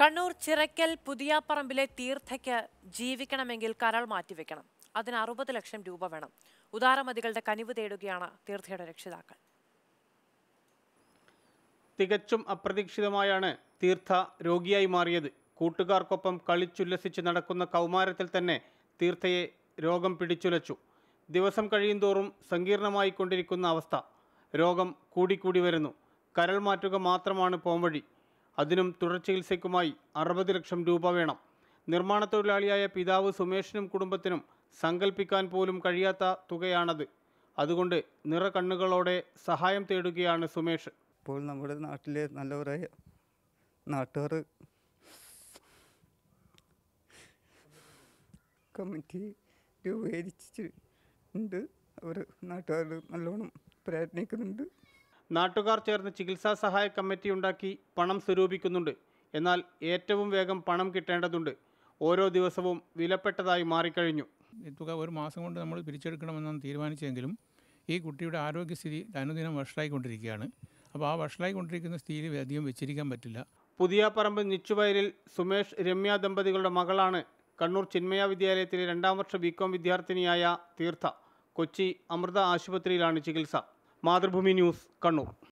കണ്ണൂർ ചിറക്കൽ പുതിയാപ്പറമ്പിലെ തീർത്ഥയ്ക്ക് ജീവിക്കണമെങ്കിൽ കരൾ മാറ്റിവെക്കണം അതിന് അറുപത് ലക്ഷം രൂപ വേണം ഉദാരമതികളുടെ കനിവ് തേടുകയാണ് തീർത്ഥയുടെ രക്ഷിതാക്കൾ തികച്ചും അപ്രതീക്ഷിതമായാണ് തീർത്ഥ രോഗിയായി മാറിയത് കൂട്ടുകാർക്കൊപ്പം കളിച്ചുല്ലസിച്ച് നടക്കുന്ന കൗമാരത്തിൽ തന്നെ തീർത്ഥയെ രോഗം പിടിച്ചുലച്ചു ദിവസം കഴിയുന്തോറും സങ്കീർണമായിക്കൊണ്ടിരിക്കുന്ന അവസ്ഥ രോഗം കൂടിക്കൂടി വരുന്നു കരൾ മാറ്റുക മാത്രമാണ് പോംവഴി അതിനും തുടർ ചികിത്സയ്ക്കുമായി അറുപത് ലക്ഷം രൂപ വേണം നിർമ്മാണ തൊഴിലാളിയായ പിതാവ് സുമേഷിനും കുടുംബത്തിനും സങ്കല്പിക്കാൻ പോലും കഴിയാത്ത തുകയാണത് അതുകൊണ്ട് കണ്ണുകളോടെ സഹായം തേടുകയാണ് സുമേഷ് ഇപ്പോൾ നമ്മുടെ നാട്ടിലെ നല്ലവരായ നാട്ടുകാർ കമ്മിറ്റി രൂപീകരിച്ചിട്ടുണ്ട് അവർ നാട്ടുകാർ നല്ലോണം പ്രയത്നിക്കുന്നുണ്ട് നാട്ടുകാർ ചേർന്ന് ചികിത്സാ സഹായ ഉണ്ടാക്കി പണം സ്വരൂപിക്കുന്നുണ്ട് എന്നാൽ ഏറ്റവും വേഗം പണം കിട്ടേണ്ടതുണ്ട് ഓരോ ദിവസവും വിലപ്പെട്ടതായി മാറിക്കഴിഞ്ഞു തുക ഒരു മാസം കൊണ്ട് നമ്മൾ പിരിച്ചെടുക്കണമെന്നാണ് തീരുമാനിച്ചെങ്കിലും ഈ കുട്ടിയുടെ ആരോഗ്യസ്ഥിതി അനുദിനം വഷളായിക്കൊണ്ടിരിക്കുകയാണ് അപ്പോൾ ആ വഷളായിക്കൊണ്ടിരിക്കുന്ന സ്ഥിതി അധികം വെച്ചിരിക്കാൻ പറ്റില്ല പുതിയ നിച്ചുവയലിൽ സുമേഷ് രമ്യ ദമ്പതികളുടെ മകളാണ് കണ്ണൂർ ചിന്മയ വിദ്യാലയത്തിലെ രണ്ടാം വർഷ ബികോം വിദ്യാർത്ഥിനിയായ തീർത്ഥ കൊച്ചി അമൃത ആശുപത്രിയിലാണ് ചികിത്സ മാതൃഭൂമി ന്യൂസ് കണ്ണൂർ